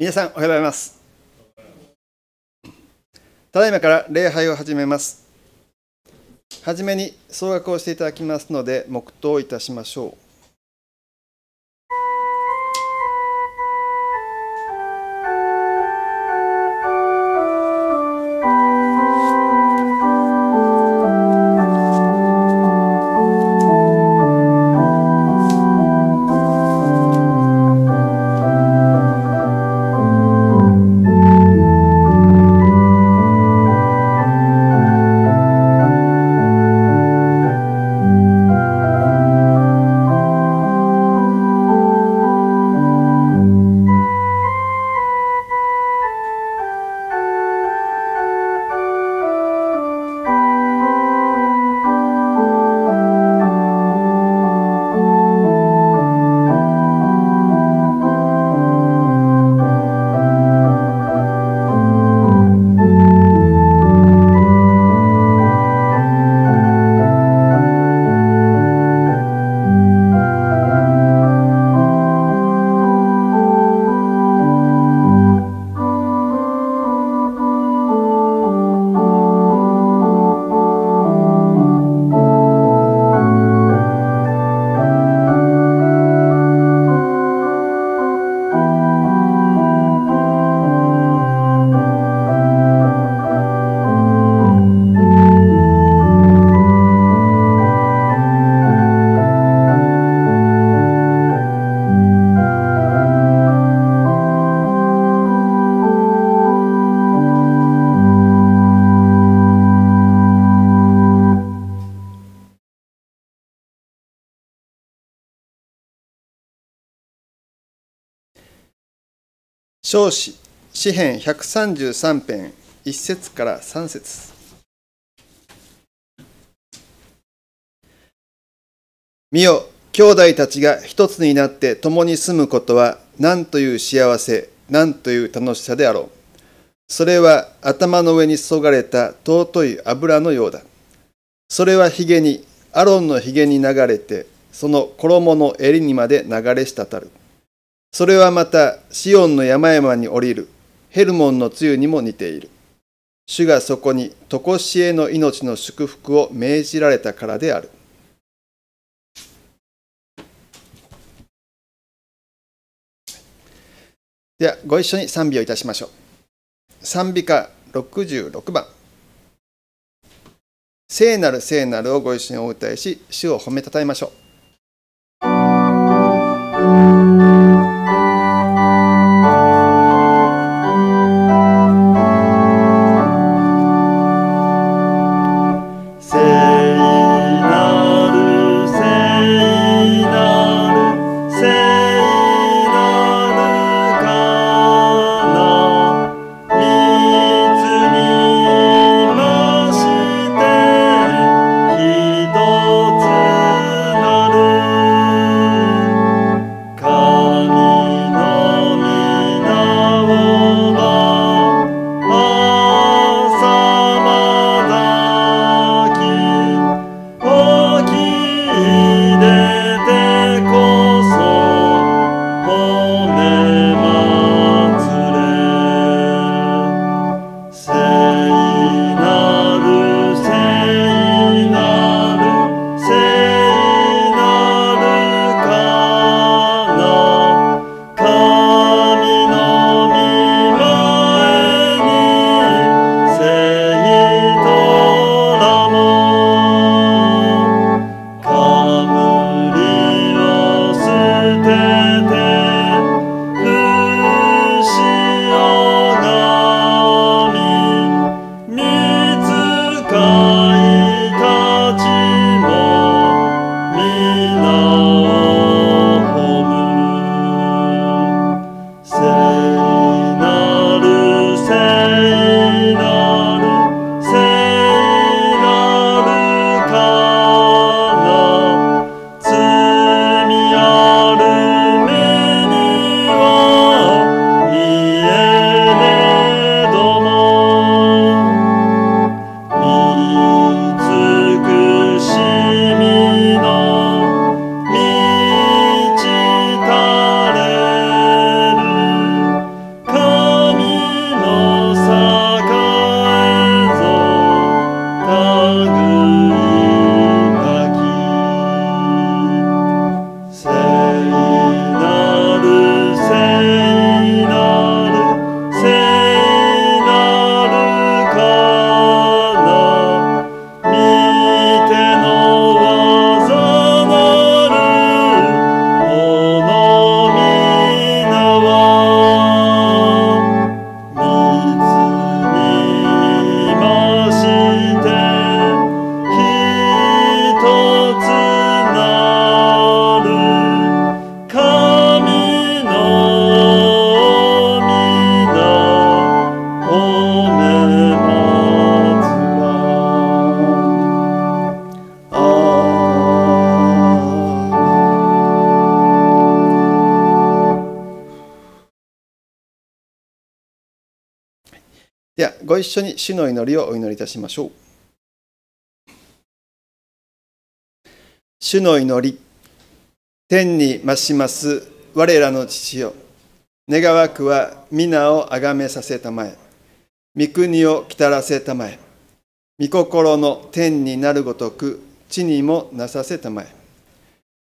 皆さんおはようございますただいまから礼拝を始めますはじめに総額をしていただきますので黙祷いたしましょう少子詩編133編1節から3節見よ兄弟たちが一つになって共に住むことは何という幸せ何という楽しさであろうそれは頭の上に注がれた尊い油のようだそれはひげにアロンのひげに流れてその衣の襟にまで流れ滴るそれはまたシオンの山々に降りるヘルモンの露にも似ている。主がそこにとこしえの命の祝福を命じられたからである。ではご一緒に賛美をいたしましょう。賛美歌66番。聖なる聖なるをご一緒にお歌いし、主を褒めたたえましょう。一緒に主の祈りをお祈りいたしましょう。主の祈り、天に増します我らの父よ、願わくは皆をあがめさせたまえ、御国をきたらせたまえ、御心の天になるごとく地にもなさせたまえ、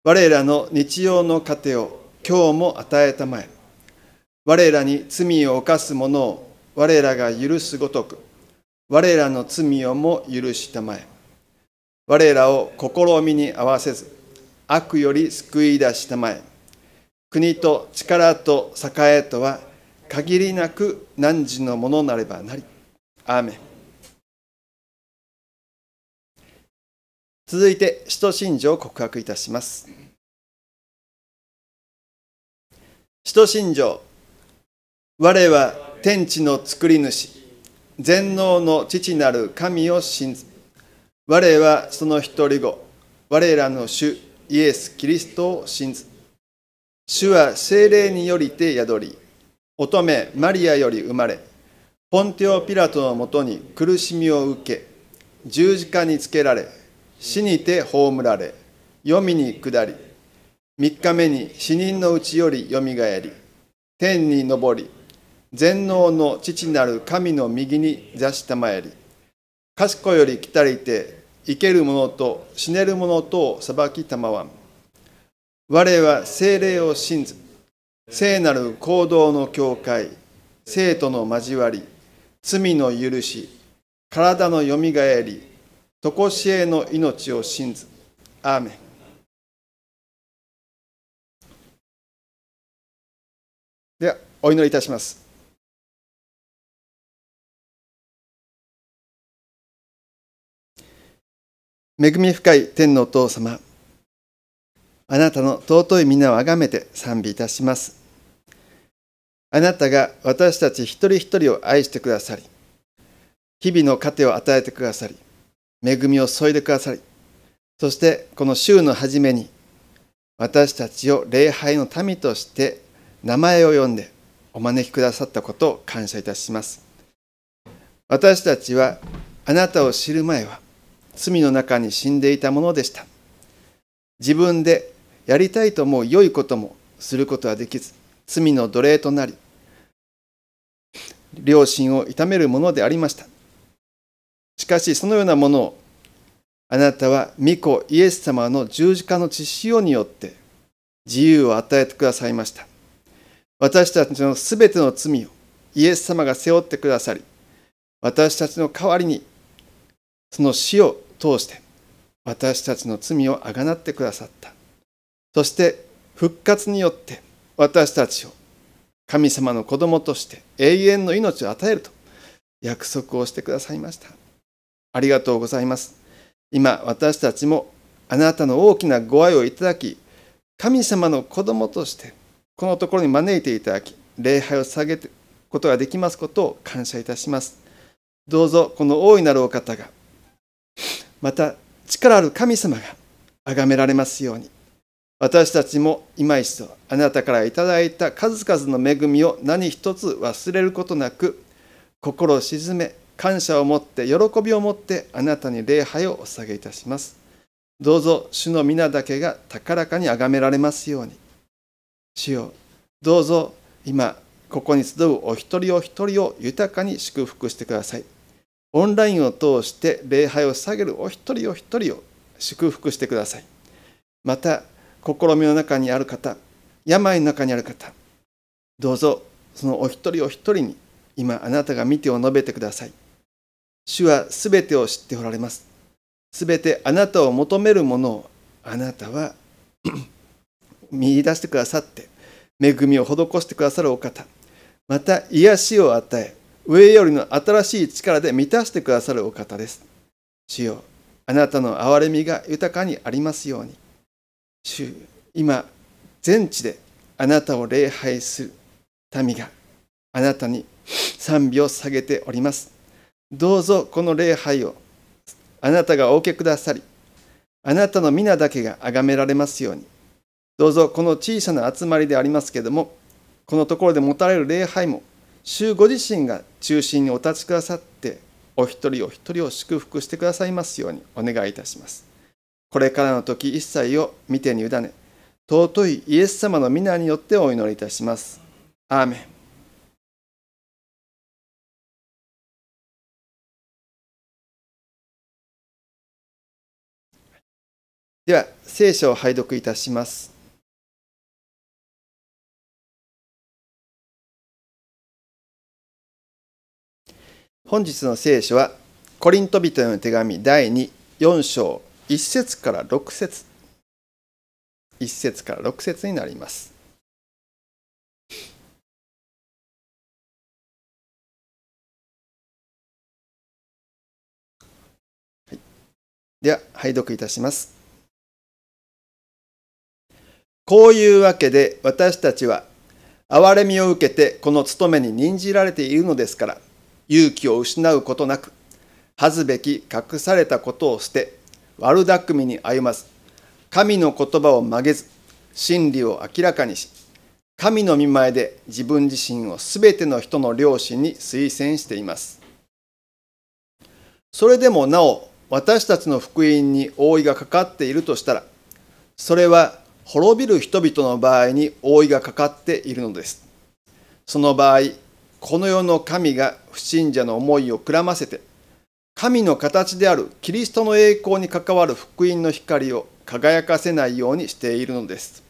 我らの日曜の糧を今日も与えたまえ、我らに罪を犯す者を我らが許すごとく、我らの罪をも許したまえ。我らを試みに合わせず、悪より救い出したまえ。国と力と栄えとは、限りなく汝のものなればなり。アーメン続いて、使徒信条を告白いたします。使徒信条、我は天地の作り主全能の父なる神を信ず我はその一人子我らの主イエス・キリストを信ず主は精霊によりて宿り乙女マリアより生まれポンテオ・ピラトのもとに苦しみを受け十字架につけられ死にて葬られ黄泉に下り3日目に死人のうちよりよみがえり天に昇り全能の父なる神の右に座したまえり賢より来たりて生ける者と死ねる者とを裁きたまわん我は精霊を信ず聖なる行動の境界生徒の交わり罪の許し体のよみがえり常しえの命を信ずアーメンではお祈りいたします恵み深い天のお父様、あなたの尊い皆をあがめて賛美いたします。あなたが私たち一人一人を愛してくださり、日々の糧を与えてくださり、恵みを添いでくださり、そしてこの週の初めに、私たちを礼拝の民として名前を呼んでお招きくださったことを感謝いたします。私たちはあなたを知る前は、罪の中に死んでいたものでした。自分でやりたいと思う良いこともすることはできず、罪の奴隷となり、良心を痛めるものでありました。しかし、そのようなものを、あなたは御子イエス様の十字架の血潮によって自由を与えてくださいました。私たちのすべての罪をイエス様が背負ってくださり、私たちの代わりにその死を通して私たちの罪をあがなってくださったそして復活によって私たちを神様の子供として永遠の命を与えると約束をしてくださいましたありがとうございます今私たちもあなたの大きなご愛をいただき神様の子供としてこのところに招いていただき礼拝を捧げてことができますことを感謝いたしますどうぞこの大いなるお方がまた力ある神様が崇められますように私たちも今一度あなたからいただいた数々の恵みを何一つ忘れることなく心を鎮め感謝を持って喜びを持ってあなたに礼拝をお捧げいたしますどうぞ主の皆だけが高らかに崇められますように主よどうぞ今ここに集うお一人お一人を豊かに祝福してくださいオンラインを通して礼拝を下げるお一人お一人を祝福してください。また、試みの中にある方、病の中にある方、どうぞそのお一人お一人に今あなたが見てを述べてください。主はすべてを知っておられます。すべてあなたを求めるものをあなたは 見出してくださって、恵みを施してくださるお方、また癒しを与え、上よりの新しい力で満たしてくださるお方です。主よ、あなたの憐れみが豊かにありますように。主、今、全地であなたを礼拝する民があなたに賛美を下げております。どうぞこの礼拝をあなたがお受けくださり、あなたの皆だけが崇められますように。どうぞこの小さな集まりでありますけれども、このところで持たれる礼拝も主ご自身が中心にお立ちくださってお一人お一人を祝福してくださいますようにお願いいたしますこれからの時一切を見てに委ね尊いイエス様の皆によってお祈りいたしますアーメンでは聖書を拝読いたします本日の聖書はコリント人への手紙第24章1節から6節1節から6節になりますでは拝読いたしますこういうわけで私たちは憐れみを受けてこの務めに任じられているのですから勇気を失うことなく恥ずべき隠されたことを捨て悪巧みに歩まず神の言葉を曲げず真理を明らかにし神の御前で自分自身を全ての人の良心に推薦していますそれでもなお私たちの福音に覆いがかかっているとしたらそれは滅びる人々の場合に覆いがかかっているのですその場合この世の神が不信者の思いをくらませて神の形であるキリストの栄光に関わる福音の光を輝かせないようにしているのです。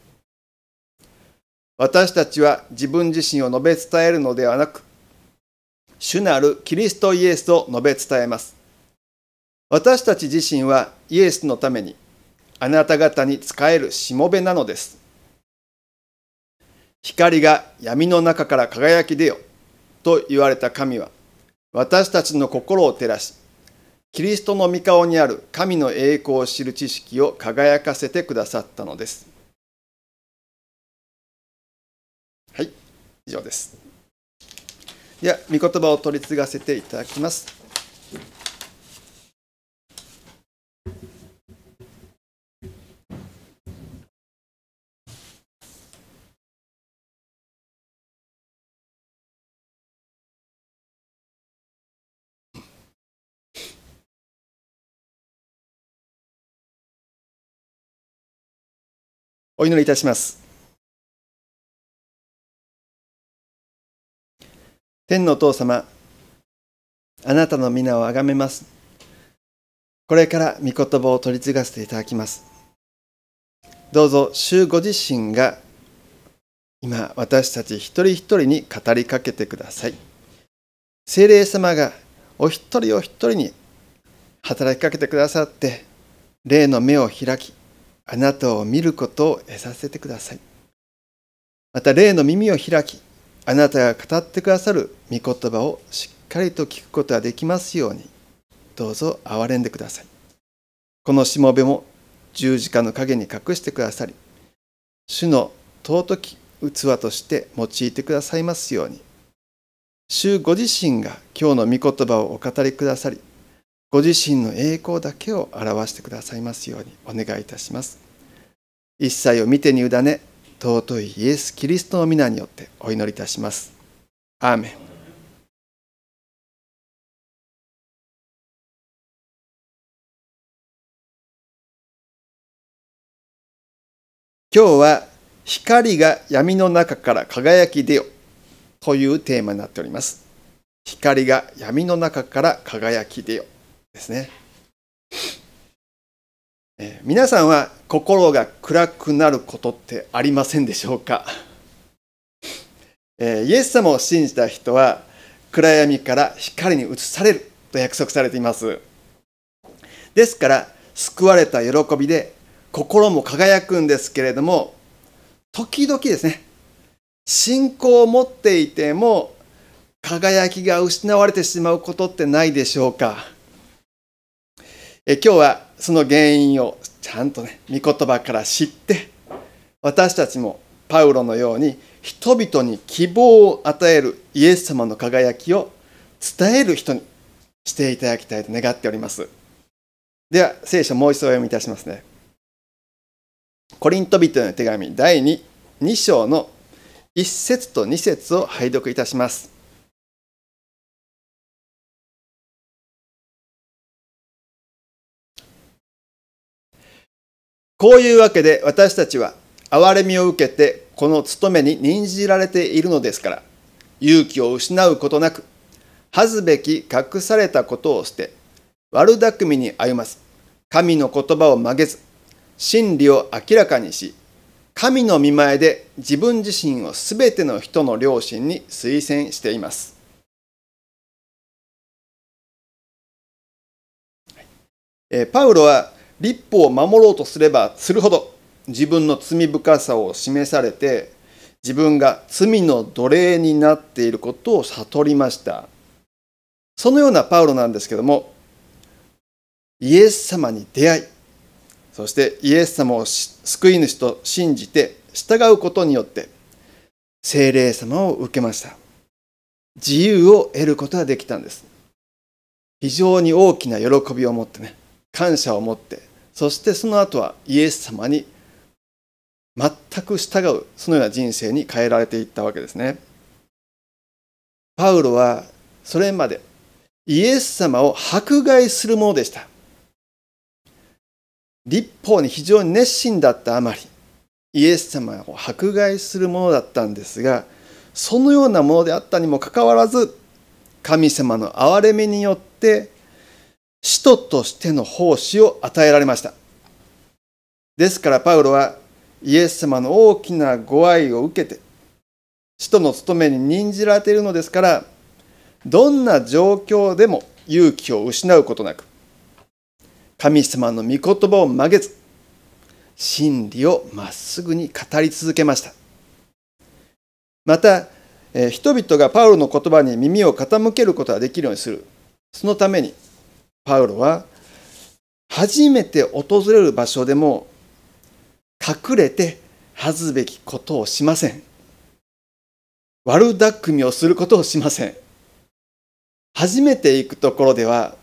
私たちは自分自身を述べ伝えるのではなく、主なるキリストイエスを述べ伝えます。私たち自身はイエスのために、あなた方に仕えるしもべなのです。光が闇の中から輝き出よ。と言われた神は、私たちの心を照らし、キリストの御顔にある神の栄光を知る知識を輝かせてくださったのです。はい、以上です。では、御言葉を取り継がせていただきます。お祈りいたします。天のお父様、あなたの皆をあがめます。これから御言葉を取り継がせていただきます。どうぞ、主ご自身が今、私たち一人一人に語りかけてください。精霊様がお一人お一人に働きかけてくださって、霊の目を開き、あなたを見ることを得させてください。また、霊の耳を開き、あなたが語ってくださる御言葉をしっかりと聞くことができますように、どうぞ憐れんでください。このしもべも十字架の陰に隠してくださり、主の尊き器として用いてくださいますように、主ご自身が今日の御言葉をお語りくださり、ご自身の栄光だけを表してくださいますようにお願いいたします。一切を見てに委ね、尊いイエス・キリストの皆によってお祈りいたします。アーメン。今日は光が闇の中から輝き出よというテーマになっております。光が闇の中から輝き出よ。ですね。えー、皆さんは心が暗くなることってありませんでしょうか、えー、イエス様を信じた人は暗闇から光に移されると約束されています。ですから救われた喜びで心も輝くんですけれども時々ですね信仰を持っていても輝きが失われてしまうことってないでしょうかえ今日はその原因をちゃんとね御言葉から知って私たちもパウロのように人々に希望を与えるイエス様の輝きを伝える人にしていただきたいと願っておりますでは聖書もう一度お読みいたしますねコリントトへの手紙第 2, 2章の1節と2節を拝読いたしますこういうわけで私たちは憐れみを受けてこの務めに任じられているのですから勇気を失うことなく恥ずべき隠されたことを捨て悪巧みに歩ます神の言葉を曲げず真理を明らかにし神の見前で自分自身を全ての人の良心に推薦しています。パウロは立法を守ろうとすればするほど自分の罪深さを示されて自分が罪の奴隷になっていることを悟りましたそのようなパウロなんですけどもイエス様に出会いそしてイエス様を救い主と信じて従うことによって精霊様を受けました自由を得ることができたんです非常に大きな喜びを持ってね感謝を持ってそしてその後はイエス様に全く従うそのような人生に変えられていったわけですねパウロはそれまでイエス様を迫害するものでした立法に非常に熱心だったあまりイエス様を迫害するものだったんですがそのようなものであったにもかかわらず神様の憐れみによって使徒としての奉仕を与えられました。ですからパウロはイエス様の大きなご愛を受けて、使徒の務めに任じられているのですから、どんな状況でも勇気を失うことなく、神様の御言葉を曲げず、真理をまっすぐに語り続けました。また、人々がパウロの言葉に耳を傾けることができるようにする。そのために、パウロは初めて訪れる場所でも隠れて恥ずべきことをしません。悪だくみをすることをしません。初めて行くところでは、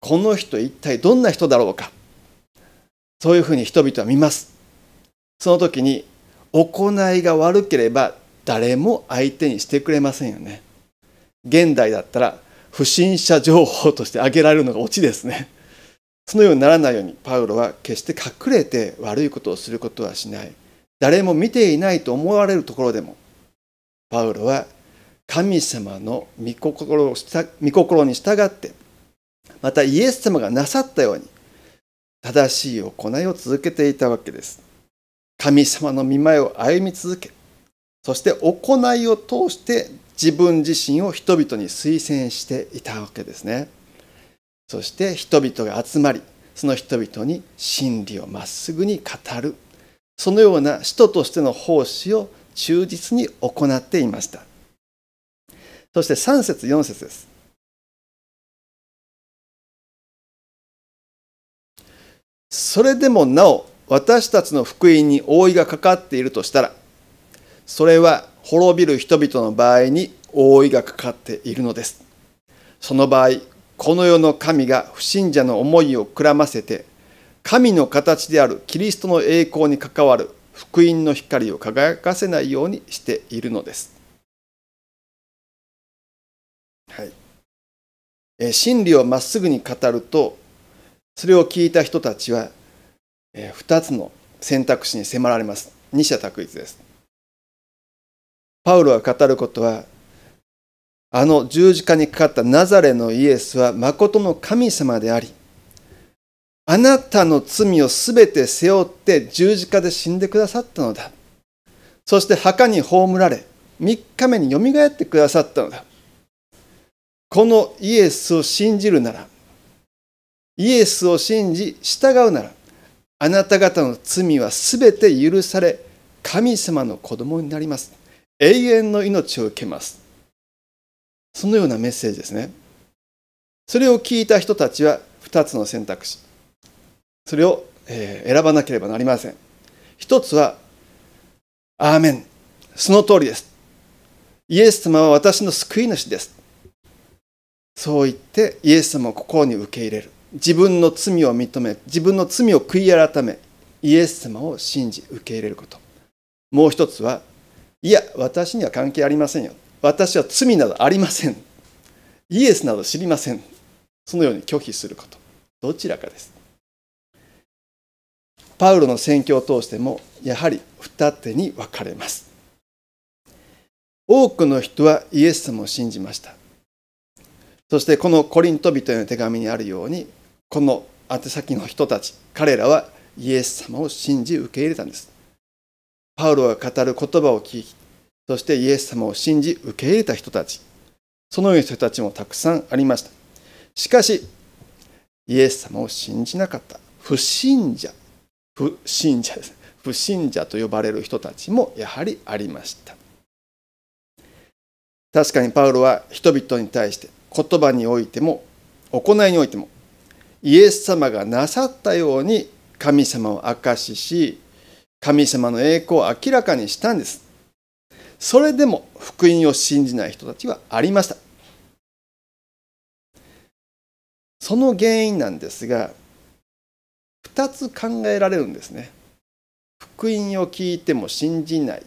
この人一体どんな人だろうか。そういうふうに人々は見ます。その時に、行いが悪ければ誰も相手にしてくれませんよね。現代だったら不審者情報として挙げられるのがオチですねそのようにならないようにパウロは決して隠れて悪いことをすることはしない誰も見ていないと思われるところでもパウロは神様の御心御心に従ってまたイエス様がなさったように正しい行いを続けていたわけです神様の見前を歩み続けそして行いを通して自分自身を人々に推薦していたわけですねそして人々が集まりその人々に真理をまっすぐに語るそのような使徒としての奉仕を忠実に行っていましたそして3節4節ですそれでもなお私たちの福音に覆いがかかっているとしたらそれは滅びる人々の場合に覆いがかかっているのです。その場合、この世の神が不信者の思いをくらませて、神の形であるキリストの栄光に関わる福音の光を輝かせないようにしているのです。はい、え真理をまっすぐに語るとそれを聞いた人たちは、え2つの選択肢に迫られます二者択一ですパウロが語ることはあの十字架にかかったナザレのイエスはとの神様でありあなたの罪をすべて背負って十字架で死んでくださったのだそして墓に葬られ3日目によみがえってくださったのだこのイエスを信じるならイエスを信じ従うならあなた方の罪はすべて許され神様の子供になります永遠の命を受けます。そのようなメッセージですね。それを聞いた人たちは2つの選択肢。それを選ばなければなりません。1つは、アーメン。その通りです。イエス様は私の救い主です。そう言ってイエス様を心に受け入れる。自分の罪を認め、自分の罪を悔い改め、イエス様を信じ受け入れること。もう1つは、いや、私には関係ありませんよ。私は罪などありません。イエスなど知りません。そのように拒否すること。どちらかです。パウロの宣教を通しても、やはり二手に分かれます。多くの人はイエス様を信じました。そしてこのコリント人への手紙にあるように、この宛先の人たち、彼らはイエス様を信じ受け入れたんです。パウロが語る言葉を聞き、そしてイエス様を信じ受け入れた人たち、そのような人たちもたくさんありました。しかし、イエス様を信じなかった、不信者、不信者です。不信者と呼ばれる人たちもやはりありました。確かにパウロは人々に対して言葉においても行いにおいてもイエス様がなさったように神様を明かしし神様の栄光を明らかにしたんです。それでも福音を信じない人たちはありました。その原因なんですが、2つ考えられるんですね。福音を聞いても信じない。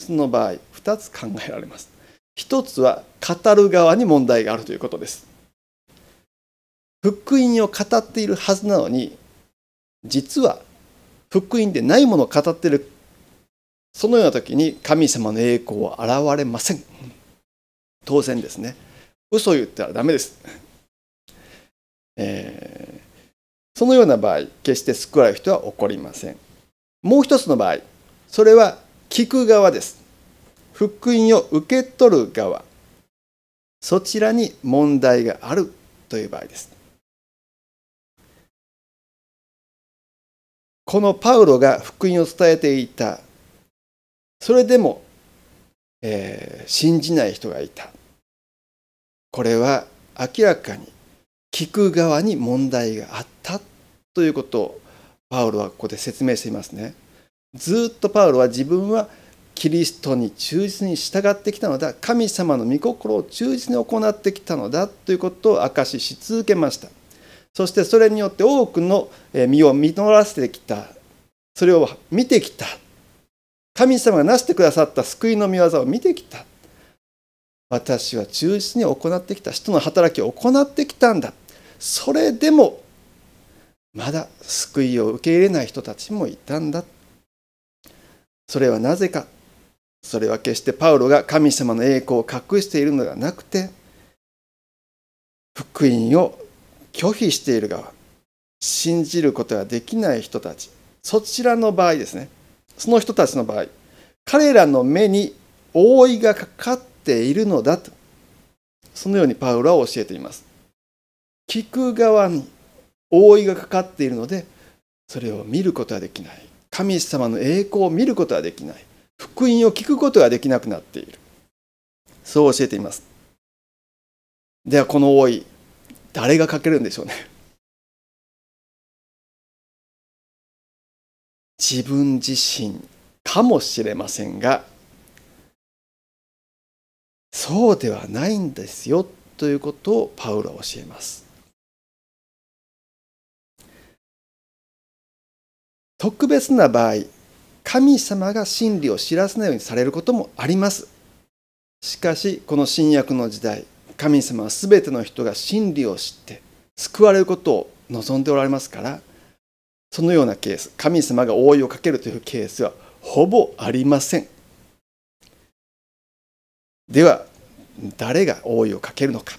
その場合、2つ考えられます。1つは語る側に問題があるということです。福音を語っているはずなのに、実は福音でないものを語ってるそのような時に神様の栄光は現れません当然ですね嘘を言ったらダメです、えー、そのような場合決して救われる人は起こりませんもう一つの場合それは聞く側です福音を受け取る側そちらに問題があるという場合ですこのパウロが福音を伝えていたそれでも、えー、信じない人がいたこれは明らかに聞く側に問題があったということをパウロはここで説明していますねずっとパウロは自分はキリストに忠実に従ってきたのだ神様の御心を忠実に行ってきたのだということを証しし続けましたそしてそれによって多くの身を実らせてきたそれを見てきた神様がなしてくださった救いの御業を見てきた私は忠実に行ってきた人の働きを行ってきたんだそれでもまだ救いを受け入れない人たちもいたんだそれはなぜかそれは決してパウロが神様の栄光を隠しているのではなくて福音を拒否している側信じることができない人たちそちらの場合ですねその人たちの場合彼らの目に覆いがかかっているのだとそのようにパウロは教えています聞く側に覆いがかかっているのでそれを見ることはできない神様の栄光を見ることはできない福音を聞くことができなくなっているそう教えていますではこの覆い誰が書けるんでしょうね。自分自身かもしれませんがそうではないんですよということをパウロは教えます。特別な場合神様が真理を知らせないようにされることもあります。しかしこの新約の時代神様は全ての人が真理を知って救われることを望んでおられますからそのようなケース神様が覆いをかけるというケースはほぼありませんでは誰が覆いをかけるのか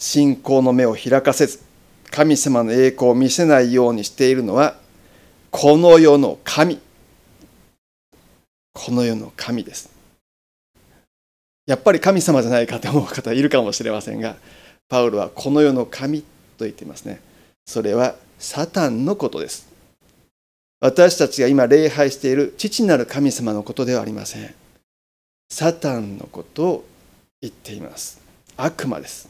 信仰の目を開かせず神様の栄光を見せないようにしているのはこの世の神この世の神ですやっぱり神様じゃないかと思う方いるかもしれませんがパウロはこの世の神と言っていますねそれはサタンのことです私たちが今礼拝している父なる神様のことではありませんサタンのことを言っています悪魔です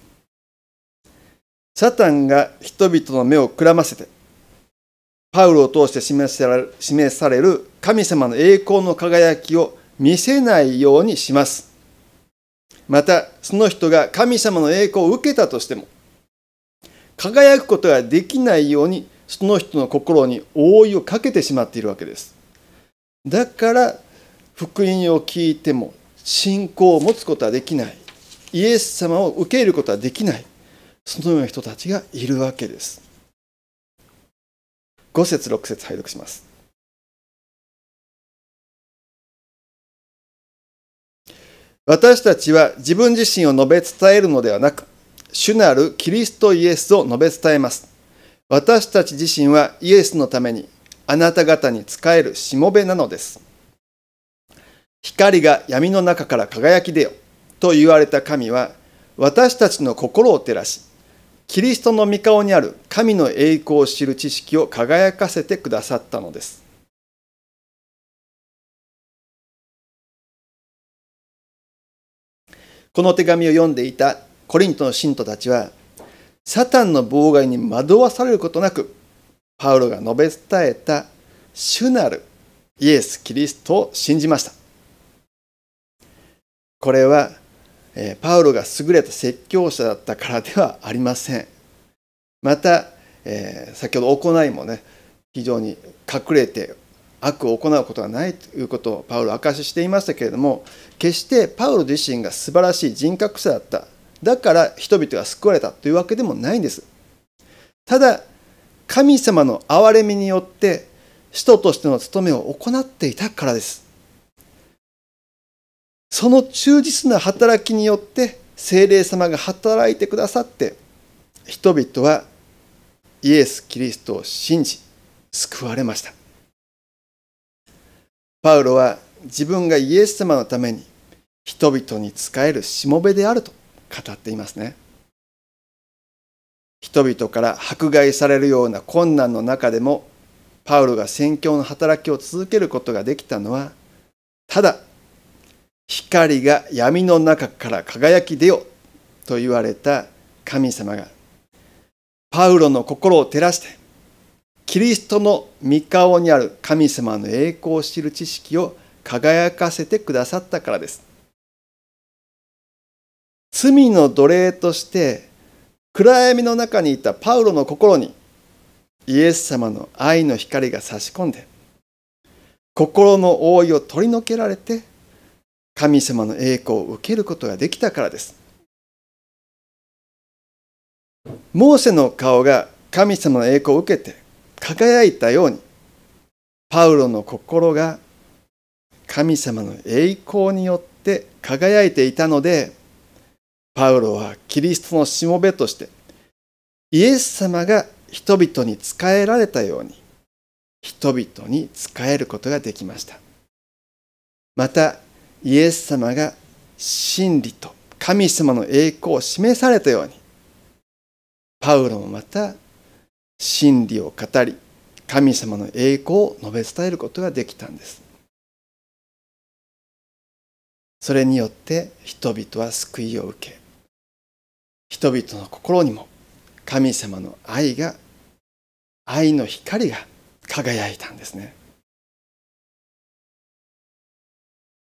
サタンが人々の目をくらませてパウロを通して示される神様の栄光の輝きを見せないようにしますまたその人が神様の栄光を受けたとしても輝くことができないようにその人の心に覆いをかけてしまっているわけですだから福音を聞いても信仰を持つことはできないイエス様を受け入れることはできないそのような人たちがいるわけです5節6節拝読します私たちは自分自身を述べ伝えるのではなく、主なるキリストイエスを述べ伝えます。私たち自身はイエスのために、あなた方に仕えるしもべなのです。光が闇の中から輝き出よと言われた神は、私たちの心を照らし、キリストの御顔にある神の栄光を知る知識を輝かせてくださったのです。この手紙を読んでいたコリントの信徒たちは、サタンの妨害に惑わされることなく、パウロが述べ伝えた主なるイエス・キリストを信じました。これは、えパウロが優れた説教者だったからではありません。また、えー、先ほど行いもね、非常に隠れて悪を行うことはないということをパウロ証ししていましたけれども決してパウロ自身が素晴らしい人格者だっただから人々が救われたというわけでもないんですただ神様の憐れみによって使徒としての務めを行っていたからですその忠実な働きによって精霊様が働いてくださって人々はイエス・キリストを信じ救われましたパウロは自分がイエス様のために人々に仕えるしもべであると語っていますね。人々から迫害されるような困難の中でもパウロが宣教の働きを続けることができたのはただ光が闇の中から輝き出よと言われた神様がパウロの心を照らしてキリストの御顔にある神様の栄光を知る知識を輝かせてくださったからです。罪の奴隷として暗闇の中にいたパウロの心にイエス様の愛の光が差し込んで心の覆いを取り除けられて神様の栄光を受けることができたからです。モーセの顔が神様の栄光を受けて輝いたようにパウロの心が神様の栄光によって輝いていたのでパウロはキリストのしもべとしてイエス様が人々に仕えられたように人々に仕えることができましたまたイエス様が真理と神様の栄光を示されたようにパウロもまた真理を語り神様の栄光を述べ伝えることができたんですそれによって人々は救いを受け人々の心にも神様の愛が愛の光が輝いたんですね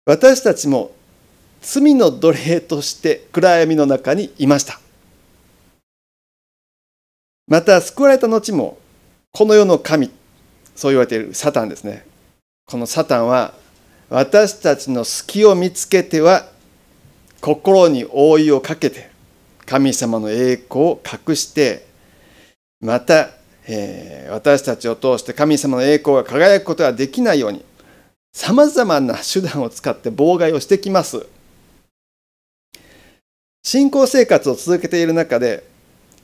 私たちも罪の奴隷として暗闇の中にいましたまた救われた後もこの世の神そう言われているサタンですねこのサタンは私たちの隙を見つけては心に覆いをかけて神様の栄光を隠してまた、えー、私たちを通して神様の栄光が輝くことができないようにさまざまな手段を使って妨害をしてきます信仰生活を続けている中で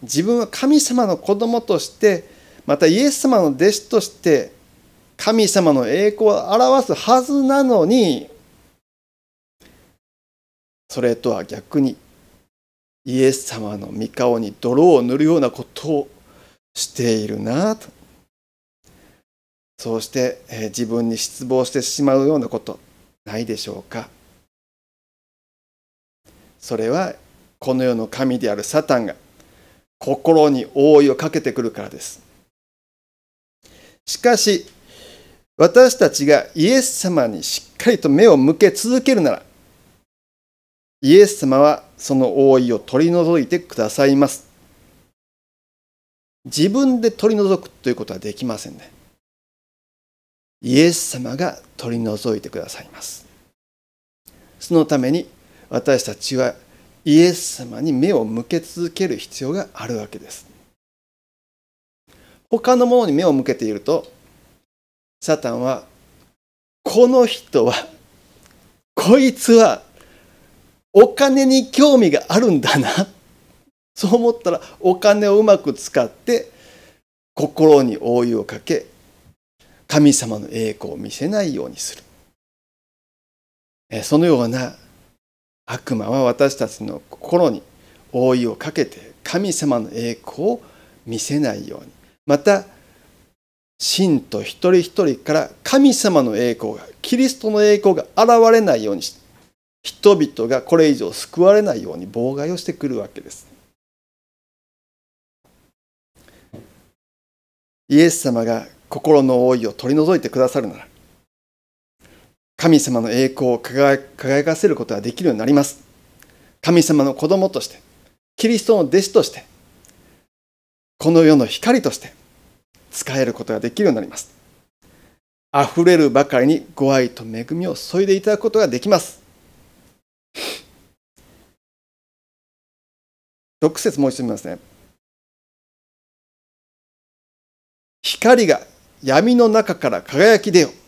自分は神様の子供としてまたイエス様の弟子として神様の栄光を表すはずなのにそれとは逆にイエス様の御顔に泥を塗るようなことをしているなとそうして、え自分に失望してしまうようなことないでしょうかそれはこの世の神であるサタンが心に覆いをかけてくるからです。しかし、私たちがイエス様にしっかりと目を向け続けるなら、イエス様はその覆いを取り除いてくださいます。自分で取り除くということはできませんね。イエス様が取り除いてくださいます。そのために私たちはイエス様に目を向け続ける必要があるわけです。他のものに目を向けていると、サタンは、この人は、こいつは、お金に興味があるんだな。そう思ったら、お金をうまく使って、心に覆いをかけ、神様の栄光を見せないようにする。そのような悪魔は私たちの心に覆いをかけて神様の栄光を見せないようにまた信徒一人一人から神様の栄光がキリストの栄光が現れないようにして人々がこれ以上救われないように妨害をしてくるわけです。イエス様が心の覆いを取り除いてくださるなら神様の栄光を輝かせることができるようになります。神様の子供として、キリストの弟子として、この世の光として使えることができるようになります。溢れるばかりにご愛と恵みを注いでいただくことができます。6節もう一度見ますね。光が闇の中から輝き出よう。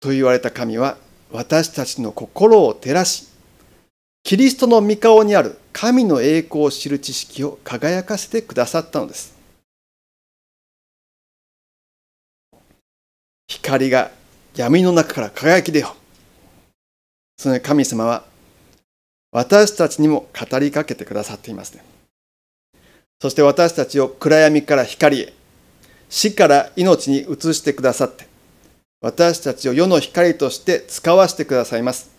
と言われた神は私たちの心を照らし、キリストの御顔にある神の栄光を知る知識を輝かせてくださったのです。光が闇の中から輝き出よう。その神様は私たちにも語りかけてくださっていますね。そして私たちを暗闇から光へ、死から命に移してくださって、私たちを世の光として使わせてくださいます。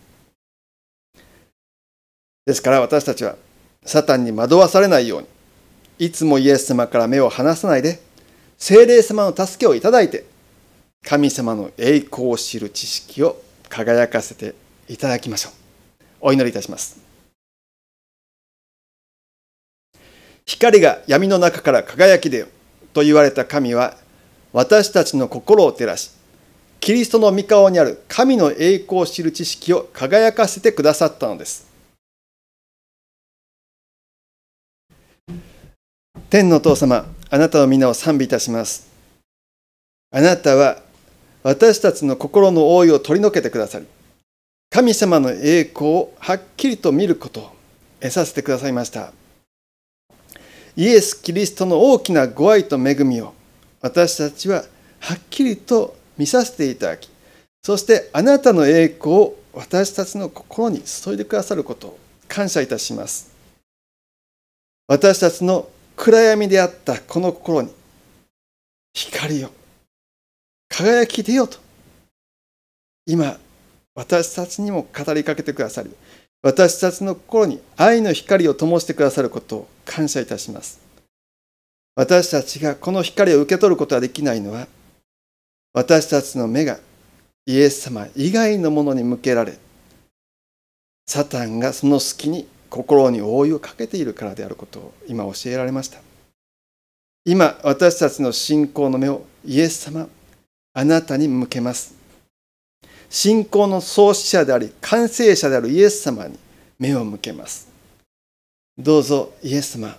ですから私たちはサタンに惑わされないように、いつもイエス様から目を離さないで、精霊様の助けをいただいて、神様の栄光を知る知識を輝かせていただきましょう。お祈りいたします。光が闇の中から輝き出よと言われた神は、私たちの心を照らし、キリストの御顔にある神の栄光を知る知識を輝かせてくださったのです。天のお父様、あなたの皆を賛美いたします。あなたは私たちの心の覆いを取り除けてくださり、神様の栄光をはっきりと見ることを得させてくださいました。イエス・キリストの大きなご愛と恵みを私たちははっきりと見させていただきそしてあなたの栄光を私たちの心に注いでくださることを感謝いたします私たちの暗闇であったこの心に光を輝き出よと今私たちにも語りかけてくださり私たちの心に愛の光を灯してくださることを感謝いたします私たちがこの光を受け取ることができないのは私たちの目がイエス様以外のものに向けられサタンがその隙に心に覆いをかけているからであることを今教えられました今私たちの信仰の目をイエス様あなたに向けます信仰の創始者であり完成者であるイエス様に目を向けますどうぞイエス様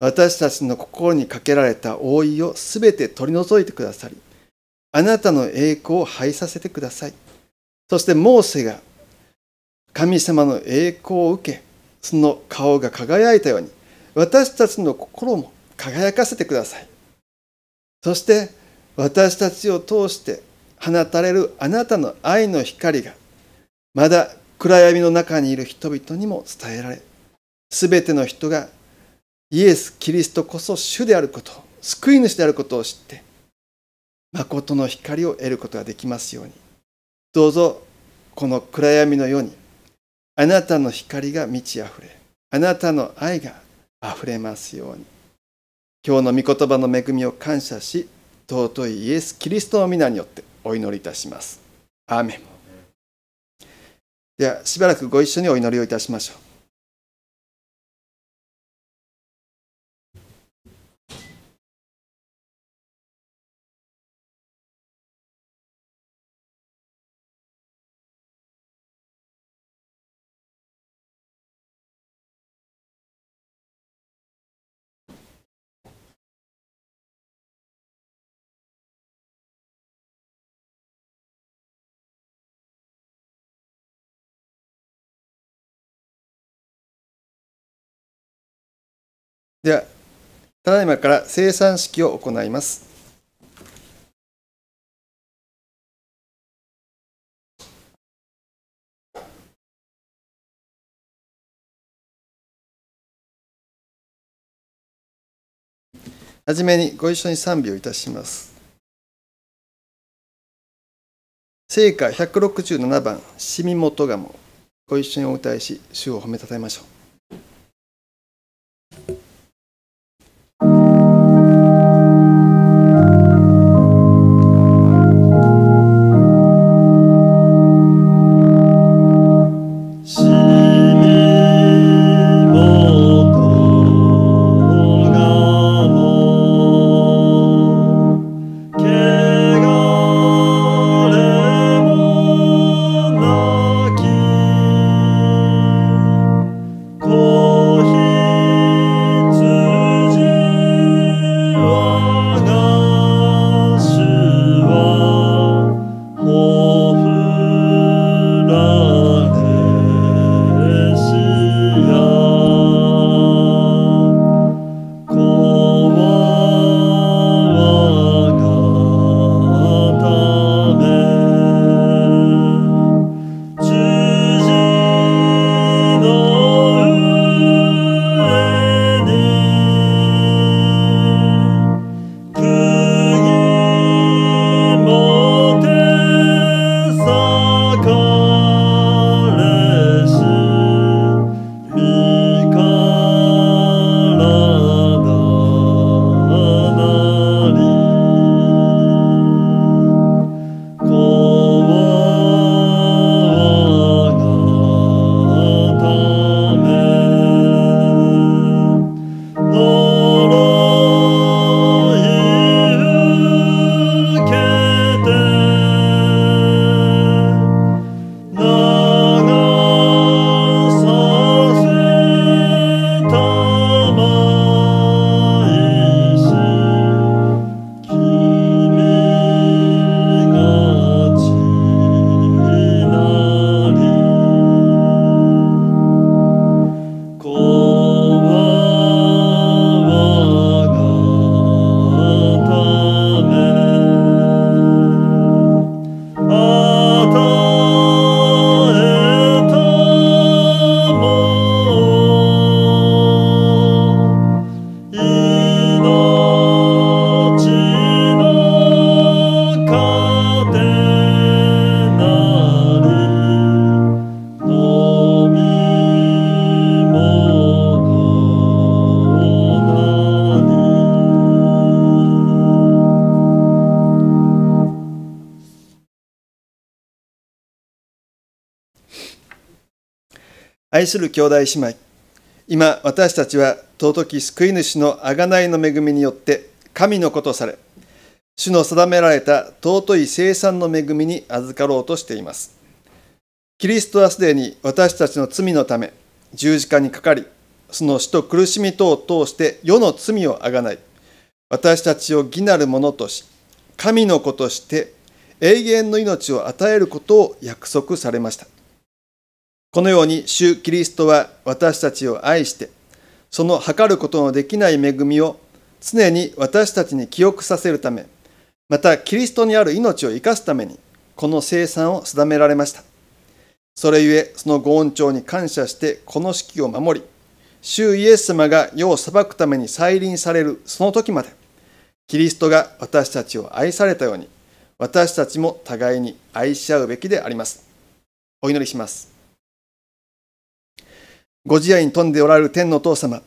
私たちの心にかけられた覆いをすべて取り除いてくださりあなたの栄光を拝させてください。そしてモーセが神様の栄光を受け、その顔が輝いたように、私たちの心も輝かせてください。そして私たちを通して放たれるあなたの愛の光が、まだ暗闇の中にいる人々にも伝えられ、すべての人がイエス・キリストこそ主であること、救い主であることを知って、誠の光を得ることができますようにどうぞこの暗闇の世にあなたの光が満ちあふれあなたの愛があふれますように今日の御言葉の恵みを感謝し尊いイエス・キリストの皆によってお祈りいたします。アーメンではしばらくご一緒にお祈りをいたしましょう。ただいまから生産式を行います。はじめにご一緒に賛美をいたします。聖歌167番「しみもとがも」ご一緒にお歌いし主を褒めたたえましょう。愛する兄弟姉妹、今私たちは尊き救い主の贖いの恵みによって神の子とされ、主の定められた尊い生産の恵みに預かろうとしています。キリストはすでに私たちの罪のため十字架にかかり、その死と苦しみ等を通して世の罪をあがない、私たちを義なるものとし、神の子として永遠の命を与えることを約束されました。このように主キリストは私たちを愛して、その測ることのできない恵みを常に私たちに記憶させるため、またキリストにある命を生かすために、この生産を定められました。それゆえ、そのご恩寵に感謝して、この式を守り、主イエス様が世を裁くために再臨されるその時まで、キリストが私たちを愛されたように、私たちも互いに愛し合うべきであります。お祈りします。ご自愛に富んでおられる天のお父様、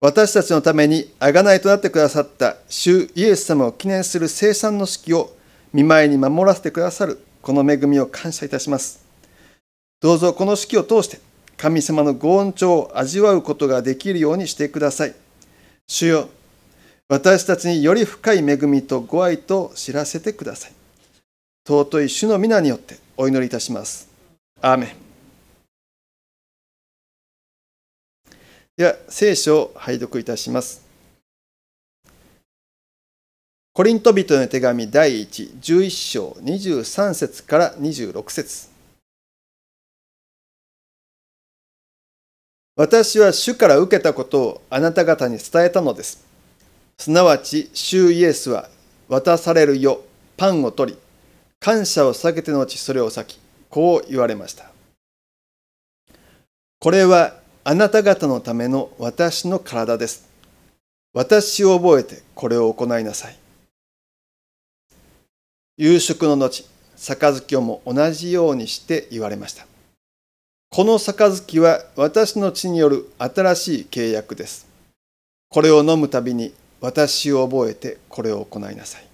私たちのために贖いとなってくださった主イエス様を記念する生産の式を見舞いに守らせてくださるこの恵みを感謝いたします。どうぞこの式を通して神様のご恩寵を味わうことができるようにしてください。主よ、私たちにより深い恵みとご愛と知らせてください。尊い主の皆によってお祈りいたします。アーメンでは、聖書を拝読いたします。コリント人の手紙第1、11章23節から26節私は主から受けたことをあなた方に伝えたのです。すなわち、主イエスは渡されるよ、パンを取り、感謝を避けてのうちそれを裂き、こう言われました。これはあなた方のための私の体です。私を覚えてこれを行いなさい。夕食の後、杯をも同じようにして言われました。この杯は私の血による新しい契約です。これを飲むたびに私を覚えてこれを行いなさい。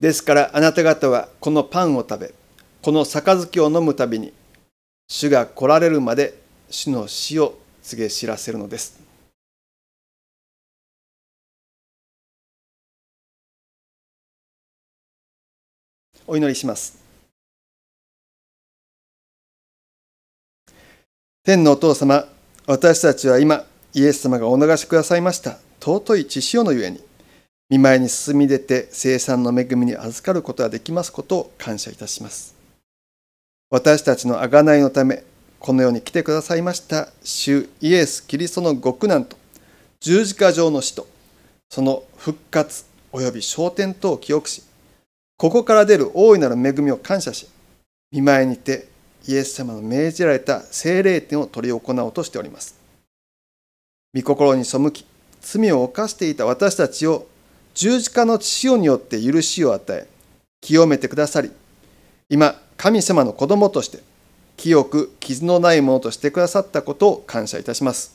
ですからあなた方はこのパンを食べ、この杯を飲むたびに主が来られるまで主の死を告げ知らせるのです。お祈りします。天のお父様、私たちは今、イエス様がお流しくださいました尊い血潮のゆえに、見舞いに進み出て生産の恵みに預かることができますことを感謝いたします。私たちの贖いのためこの世に来てくださいました主イエス・キリストのご苦難と十字架上の死とその復活及び昇天とを記憶しここから出る大いなる恵みを感謝し見舞いにてイエス様の命じられた精霊点を執り行おうとしております。御心に背き罪を犯していた私たちを十字架の血潮によって許しを与え清めてくださり今神様の子供として清く傷のないものとしてくださったことを感謝いたします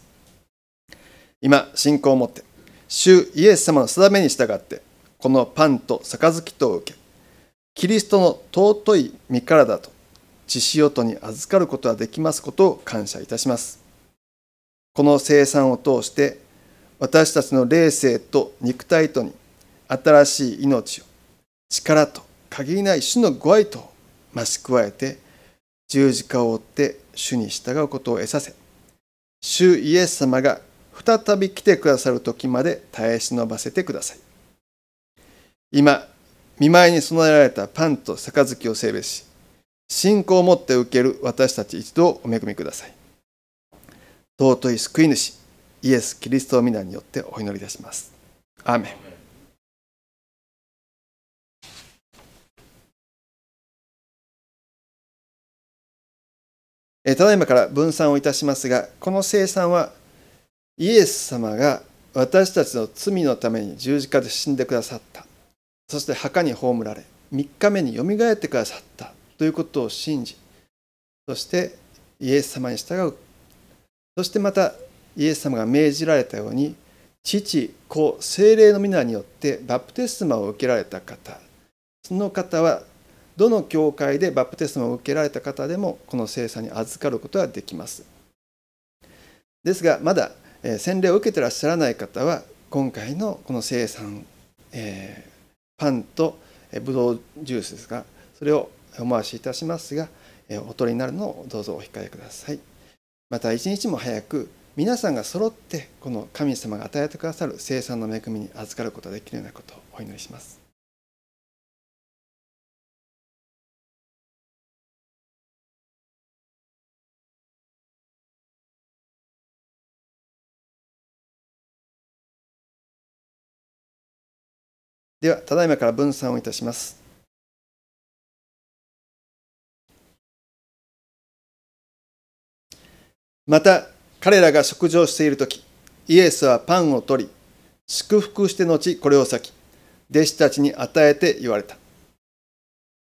今信仰を持って主イエス様の定めに従ってこのパンと杯とを受けキリストの尊い身体と血潮とに預かることができますことを感謝いたしますこの生産を通して私たちの霊性と肉体とに新しい命を力と限りない主のご愛と増し加えて十字架を追って主に従うことを得させ主イエス様が再び来てくださる時まで耐え忍ばせてください今見舞いに備えられたパンと杯を整備し信仰を持って受ける私たち一同お恵みください尊い救い主イエス・キリストを皆によってお祈りいたしますアーメンえただいまから分散をいたしますが、この生産はイエス様が私たちの罪のために十字架で死んでくださった。そして墓に葬られ、3日目によみがえってくださったということを信じ、そしてイエス様に従う。そしてまたイエス様が命じられたように、父、子、精霊の皆によってバプテスマを受けられた方、その方はどの教会でバプテスマを受けられた方でもこの聖餐に預かることはできます。ですがまだ洗礼を受けてらっしゃらない方は今回のこの生産、えー、パンとブドウジュースですがそれをお回しいたしますが、えお取りになるのをどうぞお控えくださいまた一日も早く皆さんが揃ってこの神様が与えてくださる生産の恵みに預かることができるようなことをお祈りしますでは、ただいまから分散をいたします。また、彼らが食事をしている時イエスはパンを取り、祝福して後これを裂き、弟子たちに与えて言われた。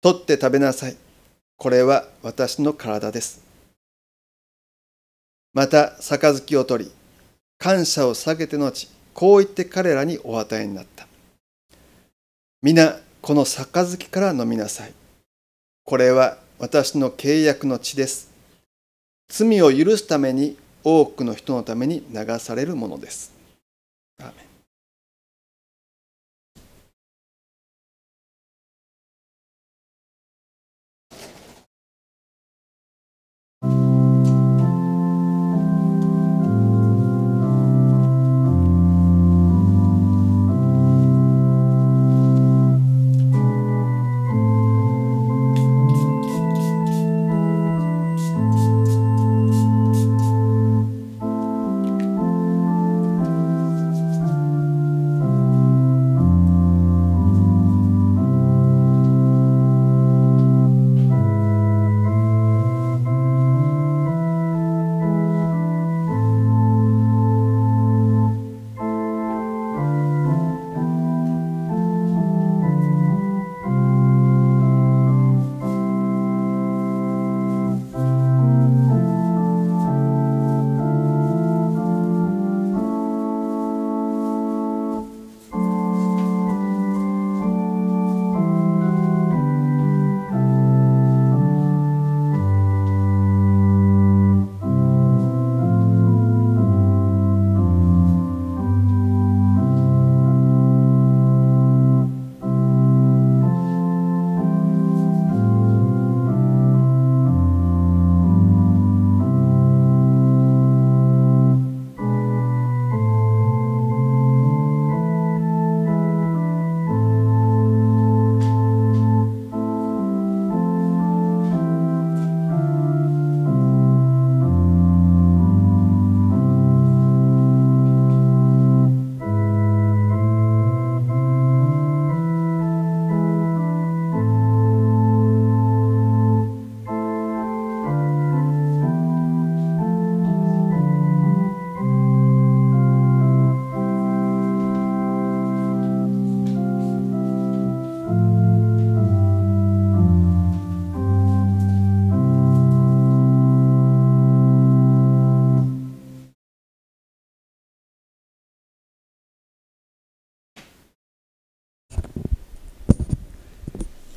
取って食べなさい。これは私の体です。また、杯を取り、感謝を下げて後、こう言って彼らにお与えになった。皆この杯から飲みなさい。これは私の契約の血です。罪を許すために多くの人のために流されるものです。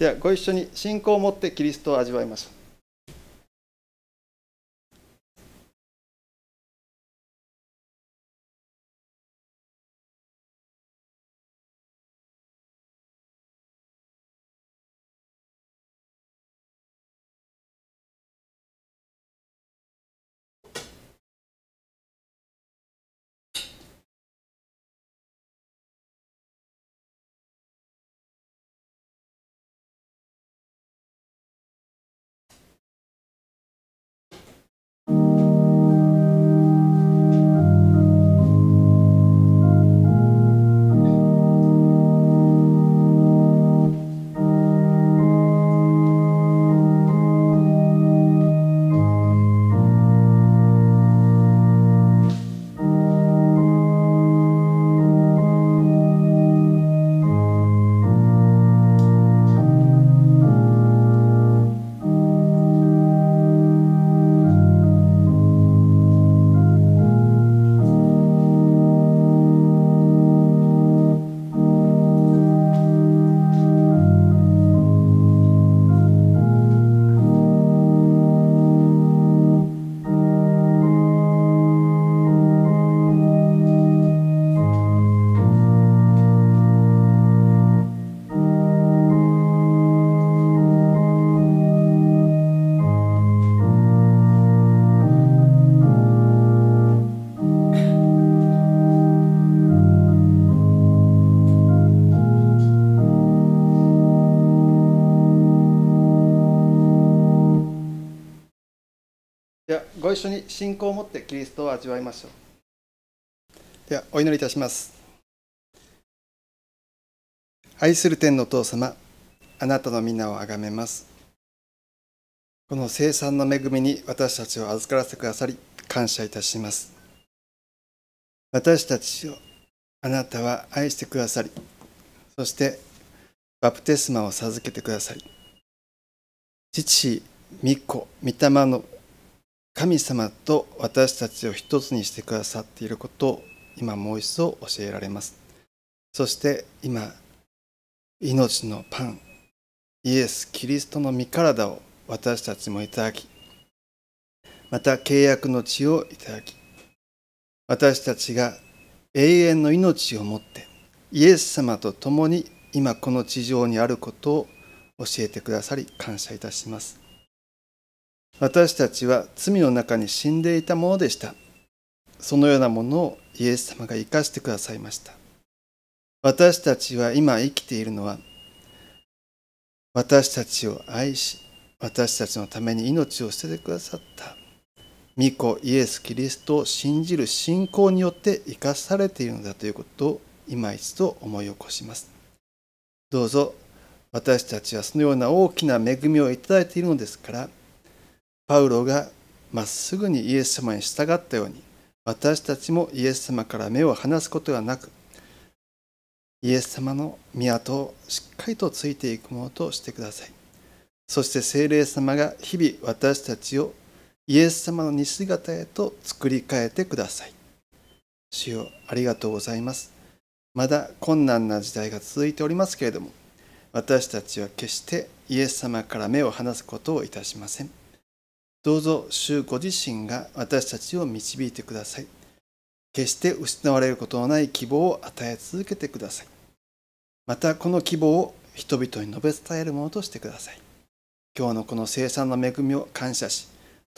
ではご一緒に信仰を持ってキリストを味わいましょう。一緒に信仰を持ってキリストを味わいましょうではお祈りいたします愛する天のお父様あなたの皆をあがめますこの生産の恵みに私たちを預からせてくださり感謝いたします私たちをあなたは愛してくださりそしてバプテスマを授けてくださり父御子御霊の神様と私たちを一つにしてくださっていることを今もう一度教えられますそして今命のパンイエス・キリストの身体を私たちもいただきまた契約の地をいただき私たちが永遠の命をもってイエス様と共に今この地上にあることを教えてくださり感謝いたします私たちは罪の中に死んでいたものでした。そのようなものをイエス様が生かしてくださいました。私たちは今生きているのは、私たちを愛し、私たちのために命を捨ててくださった、御子イエス・キリストを信じる信仰によって生かされているのだということを今一度思い起こします。どうぞ私たちはそのような大きな恵みをいただいているのですから、パウロがまっすぐにイエス様に従ったように、私たちもイエス様から目を離すことはなく、イエス様の宮をしっかりとついていくものとしてください。そして聖霊様が日々私たちをイエス様の西姿へと作り変えてください。主よありがとうございます。まだ困難な時代が続いておりますけれども、私たちは決してイエス様から目を離すことをいたしません。どうぞ主ご自身が私たちを導いてください。決して失われることのない希望を与え続けてください。またこの希望を人々に述べ伝えるものとしてください。今日のこの生産の恵みを感謝し、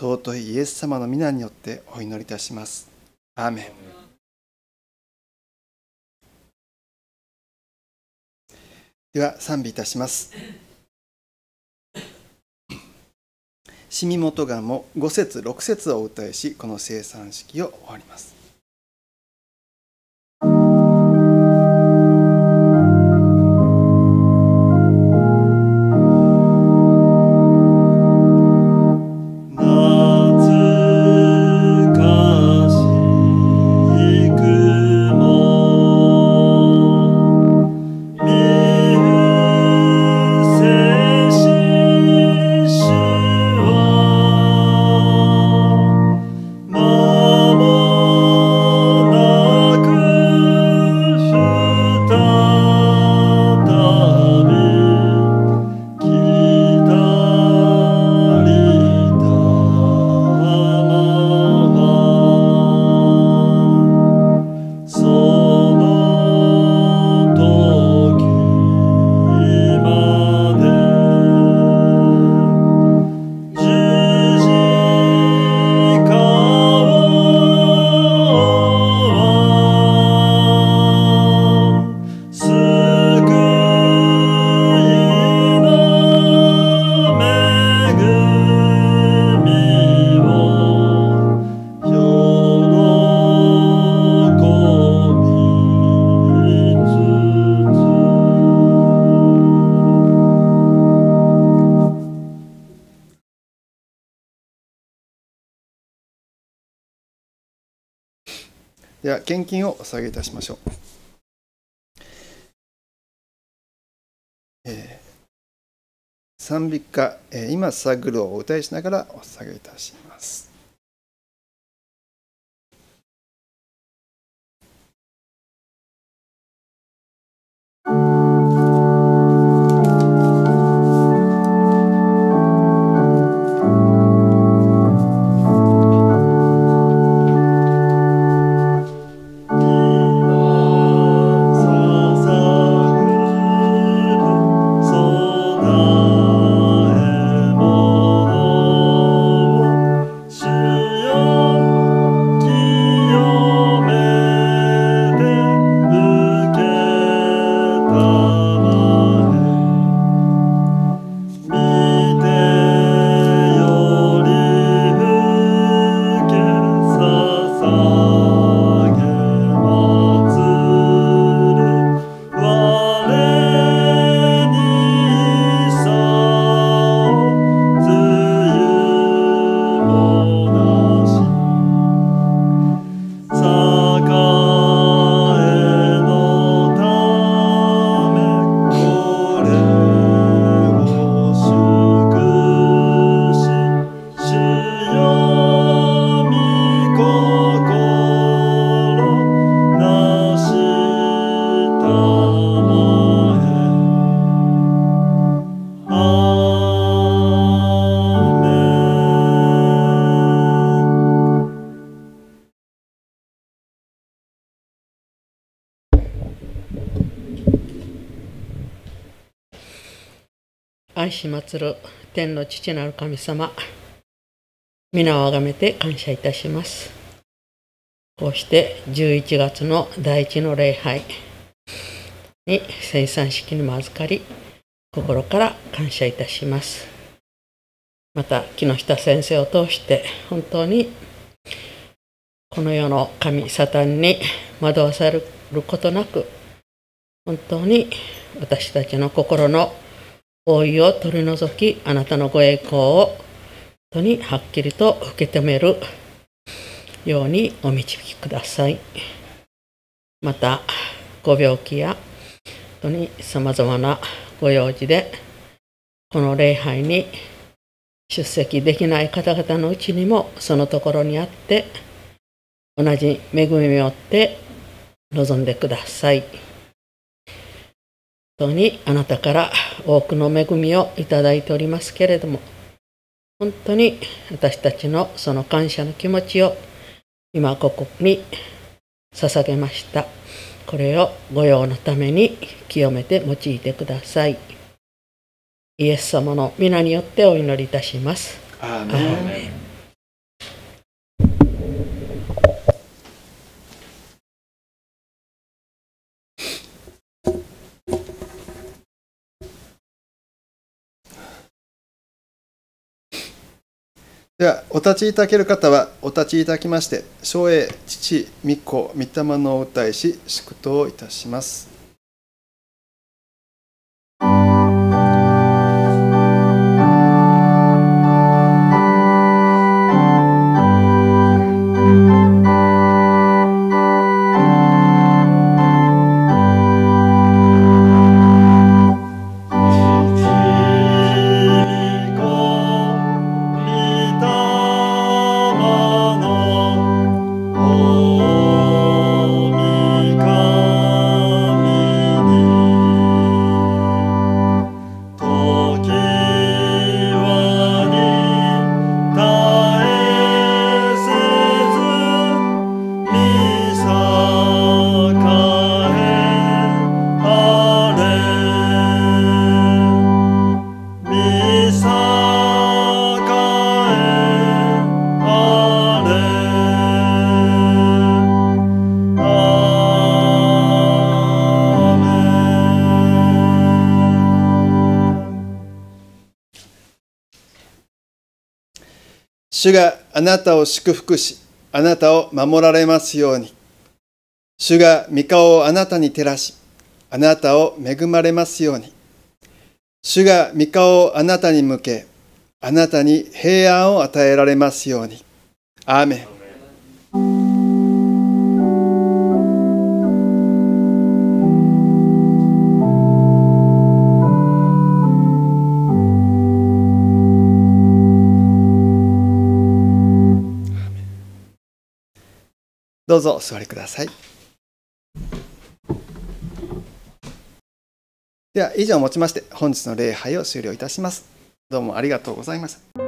尊いイエス様の皆によってお祈りいたします。アーメン。では賛美いたします。「しみがも」5節6節をお歌いしこの生産式を終わります。献金をお下げいたしましょう。えー、賛美歌、えー、今探るをお歌いしながらお下げいたします。の父なる神様、皆をあがめて感謝いたします。こうして11月の第1の礼拝に生産式にも預かり、心から感謝いたします。また、木下先生を通して、本当にこの世の神、サタンに惑わされることなく、本当に私たちの心の老いを取り除き、あなたのご栄光を、とにはっきりと受け止めるようにお導きください。また、ご病気や、とに様々なご用事で、この礼拝に出席できない方々のうちにも、そのところにあって、同じ恵みをよって臨んでください。当にあなたから多くの恵みをいただいておりますけれども、本当に私たちのその感謝の気持ちを今ここに捧げました。これを御用のために清めて用いてください。イエス様の皆によってお祈りいたします。では、お立ちいただける方は、お立ちいただきまして、松英、父、御子、御霊のお歌いし、祝祷いたします。主があなたを祝福し、あなたを守られますように。主が御顔をあなたに照らし、あなたを恵まれますように。主が御顔をあなたに向け、あなたに平安を与えられますように。アーメン。どうぞお座りください。では以上をもちまして本日の礼拝を終了いたします。どうもありがとうございました。